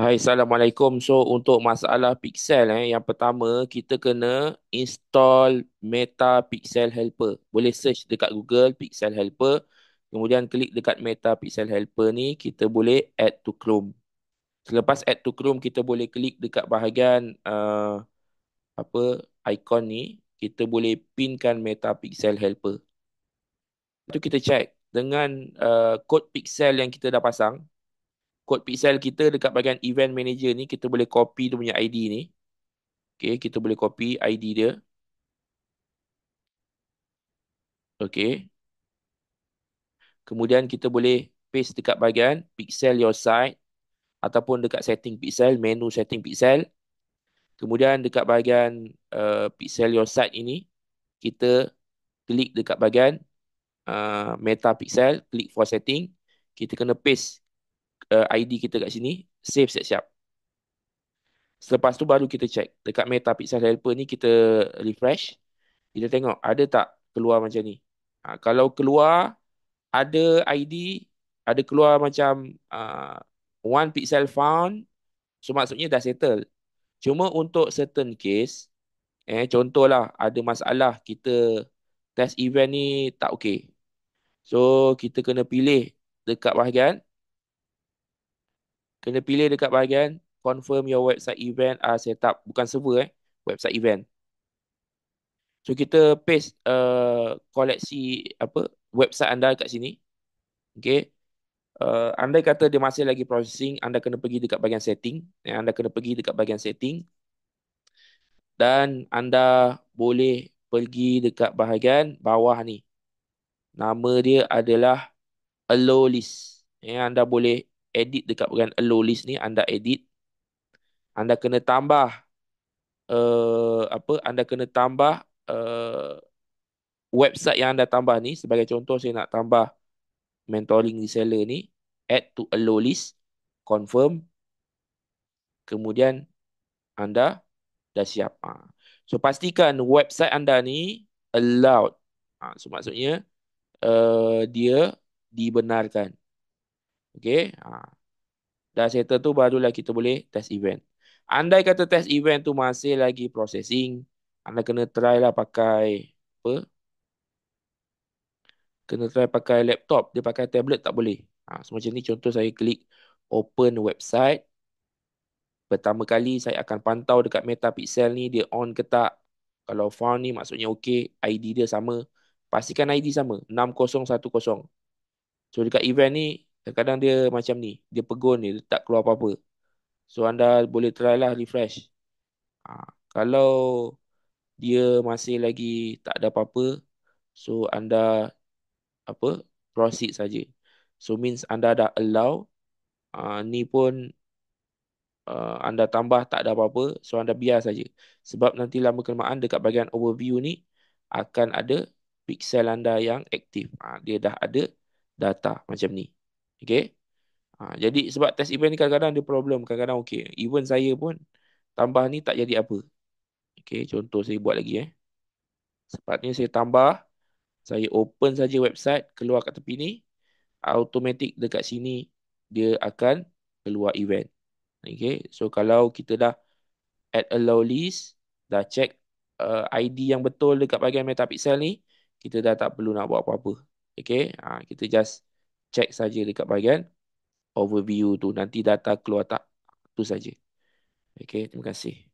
Hai, Assalamualaikum. So, untuk masalah Pixel eh, yang pertama kita kena install Meta Pixel Helper. Boleh search dekat Google Pixel Helper. Kemudian klik dekat Meta Pixel Helper ni, kita boleh add to Chrome. Selepas add to Chrome, kita boleh klik dekat bahagian uh, apa icon ni. Kita boleh pinkan Meta Pixel Helper. Lepas Itu kita check dengan uh, kod Pixel yang kita dah pasang kod pixel kita dekat bahagian event manager ni kita boleh copy dia punya ID ni. Okay, kita boleh copy ID dia. Okay. Kemudian kita boleh paste dekat bahagian pixel your site ataupun dekat setting pixel, menu setting pixel. Kemudian dekat bahagian uh, pixel your site ini, kita klik dekat bahagian uh, meta pixel, klik for setting. Kita kena paste uh, ID kita kat sini, save siap-siap. Selepas tu baru kita check. Dekat meta pixel helper ni kita refresh. Kita tengok ada tak keluar macam ni. Ha, kalau keluar, ada ID, ada keluar macam uh, one pixel found. So maksudnya dah settle. Cuma untuk certain case, eh contohlah ada masalah kita test event ni tak okay. So kita kena pilih dekat bahagian kena pilih dekat bahagian confirm your website event uh, setup bukan server eh website event so kita paste uh, koleksi apa website anda kat sini okey uh, andai kata dia masih lagi processing anda kena pergi dekat bahagian setting eh, anda kena pergi dekat bahagian setting dan anda boleh pergi dekat bahagian bawah ni nama dia adalah allow list yang eh, anda boleh edit dekat bagian allow list ni anda edit anda kena tambah uh, apa anda kena tambah uh, website yang anda tambah ni sebagai contoh saya nak tambah mentoring reseller ni add to allow list confirm kemudian anda dah siap ha. so pastikan website anda ni allowed ha, so maksudnya uh, dia dibenarkan Okay. Ha. Dah settle tu barulah kita boleh test event. Andai kata test event tu masih lagi processing. Anda kena try lah pakai apa. Kena try pakai laptop. Dia pakai tablet tak boleh. Ha. So, macam ni contoh saya klik open website. Pertama kali saya akan pantau dekat Metapixel ni dia on ke tak. Kalau found ni maksudnya okay. ID dia sama. Pastikan ID sama. 6010. So dekat event ni Kadang-kadang dia macam ni. Dia pegun ni. Dia tak keluar apa-apa. So anda boleh try lah refresh. Ha, kalau dia masih lagi tak ada apa-apa. So anda apa proceed saja. So means anda dah allow. Ha, ni pun uh, anda tambah tak ada apa-apa. So anda biar saja. Sebab nanti lama kelamaan dekat bahagian overview ni. Akan ada pixel anda yang aktif. Ha, dia dah ada data macam ni. Okay. Ha, jadi sebab test event ni kadang-kadang ada problem. Kadang-kadang okay. Even saya pun tambah ni tak jadi apa. Okay. Contoh saya buat lagi eh. Sepatutnya saya tambah. Saya open saja website. Keluar kat tepi ni. Automatic dekat sini. Dia akan keluar event. Okay. So kalau kita dah add allow list. Dah check uh, ID yang betul dekat bahagian metapixel ni. Kita dah tak perlu nak buat apa-apa. Okay. Ha, kita just check saja dekat bahagian overview tu nanti data keluar tak tu saja okey terima kasih